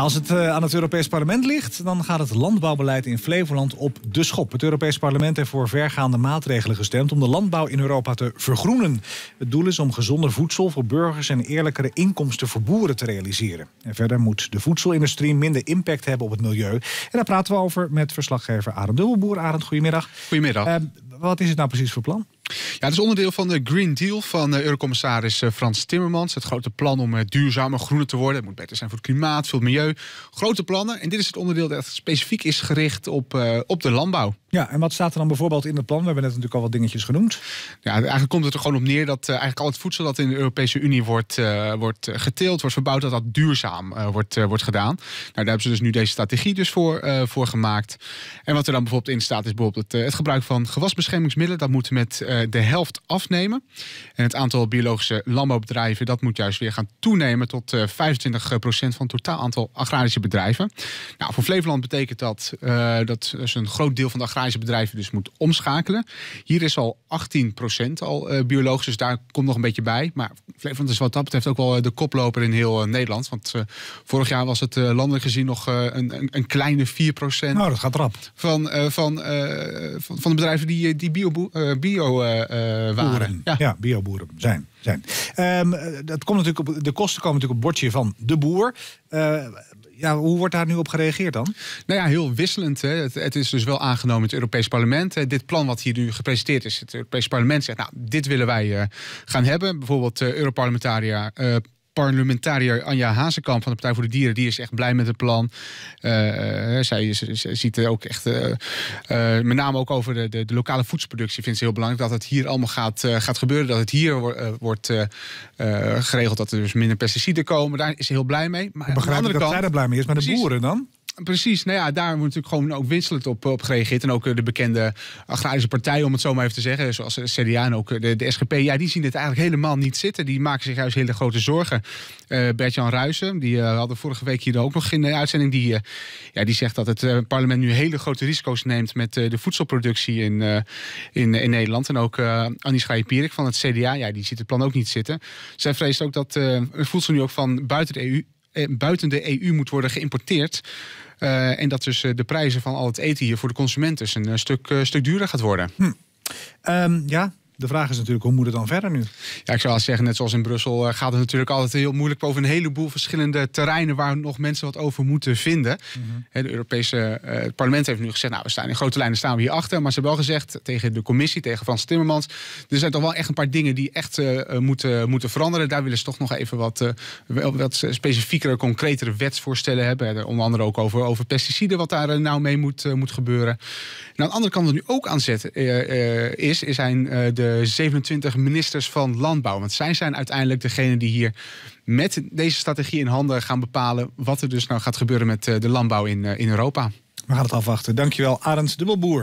als het eh, aan het Europees Parlement ligt, dan gaat het landbouwbeleid in Flevoland op de schop. Het Europees Parlement heeft voor vergaande maatregelen gestemd om de landbouw in Europa te vergroenen. Het doel is om gezonder voedsel voor burgers en eerlijkere inkomsten voor boeren te realiseren. En verder moet de voedselindustrie minder impact hebben op het milieu. En daar praten we over met verslaggever Arend Dubbelboer. Arend, goedemiddag. Goedemiddag. Ehm, wat is het nou precies voor plan? Ja, het is onderdeel van de Green Deal van eh, Eurocommissaris eh, Frans Timmermans. Het grote plan om eh, duurzamer, groener te worden. Het moet beter zijn voor het klimaat, voor het milieu. Grote plannen. En dit is het onderdeel dat specifiek is gericht op, op de landbouw. Ja, en wat staat er dan bijvoorbeeld in het plan? We hebben net natuurlijk al wat dingetjes genoemd. Ja, eigenlijk komt het er gewoon op neer dat eigenlijk al het voedsel dat in de Europese Unie wordt, wordt geteeld, wordt verbouwd, dat dat duurzaam wordt, wordt gedaan. Nou, daar hebben ze dus nu deze strategie dus voor, voor gemaakt. En wat er dan bijvoorbeeld in staat is bijvoorbeeld het, het gebruik van gewasbeschermingsmiddelen. Dat moet met eh, de helft afnemen. En het aantal biologische landbouwbedrijven dat moet juist weer gaan toenemen tot 25% eh, van het totaal aantal agrarische bedrijven. Nou, voor Flevoland betekent dat eh, dat ze dus een groot deel van de agrarische bedrijven dus moet omschakelen. Hier is al 18% al biologisch, dus daar komt nog een beetje bij. Maar Flevoland is wat dat betreft ook wel de koploper in heel Nederland. Want vorig jaar was het landelijk gezien nog een, een, een kleine 4%. Nou, dat gaat rap. Van, van, van, van de bedrijven die, die bio, bio eh, eh, waren. Ja. bioboeren zijn. zijn. Ehm, eh, dat komt natuurlijk op, de kosten komen natuurlijk op het bordje van de boer ja, hoe wordt daar nu op gereageerd dan? Nou ja, heel wisselend. Hè. Het, is dus wel aangenomen in het Europees Parlement. Dit plan wat hier nu gepresenteerd is, het Europees Parlement zegt... nou, dit willen wij gaan hebben. Bijvoorbeeld uh, Europarlementariër parlementariër Anja Hazekamp van de Partij voor de Dieren, die is echt blij met het plan. Uh, zij, zij ziet er ook echt, eh, met name ook over de, de, de, lokale voedselproductie, vindt ze heel belangrijk dat het hier allemaal gaat, gaat gebeuren. Dat het hier wordt geregeld dat er dus minder pesticiden komen. Daar is ze heel blij mee. Maar begrijp aan de andere dat kant, zij daar blij mee is, maar de boeren dan? Precies, nou ja, daar wordt natuurlijk gewoon ook wisselend op, op gereageerd. En ook eh, de bekende agrarische partijen, om het zo maar even te zeggen, zoals eh, CDA en ook eh, de, de SGP, ja, die zien het eigenlijk helemaal niet zitten. Die maken zich juist hele grote zorgen. Uh, Bert-Jan Ruijsen, die hadden vorige week hier ook nog in de uitzending, die, ja, die zegt dat het parlement nu hele grote risico's neemt met de voedselproductie in, in, in Nederland. En ook Annie schaier van het CDA, ja, die ziet het plan ook niet zitten. Zij vreest ook dat voedsel nu ook van buiten de EU eh, buiten de EU moet worden geïmporteerd. Eh, en dat dus eh, de prijzen van al het eten hier voor de consument dus een stuk, stuk duurder gaat worden. Hm. Ehm, ja, de vraag is natuurlijk, hoe moet het dan verder nu? Ja, ik zou zeggen, net zoals in Brussel eh, gaat het natuurlijk altijd heel moeilijk over een heleboel verschillende terreinen waar nog mensen wat over moeten vinden. het mhm. Europese eh, het parlement heeft nu gezegd, nou, we staan in grote lijnen staan we hier achter. Maar ze hebben wel gezegd tegen de commissie, tegen Frans Timmermans, er zijn toch wel echt een paar dingen die echt eh, moeten, moeten veranderen. Daar willen ze toch nog even wat, wat specifiekere, concretere wetsvoorstellen hebben. Onder andere ook over, over pesticiden, wat daar nou mee moet, moet gebeuren. Nou, aan de andere kant wat nu ook aan is, is zijn de 27 eh, ministers van Landbouw. Want zij zijn uiteindelijk degene die hier met deze strategie in handen gaan bepalen wat er dus nou gaat gebeuren met eh, de landbouw in, eh, in Europa. We gaan het afwachten. Dankjewel, Arends Dubbelboer.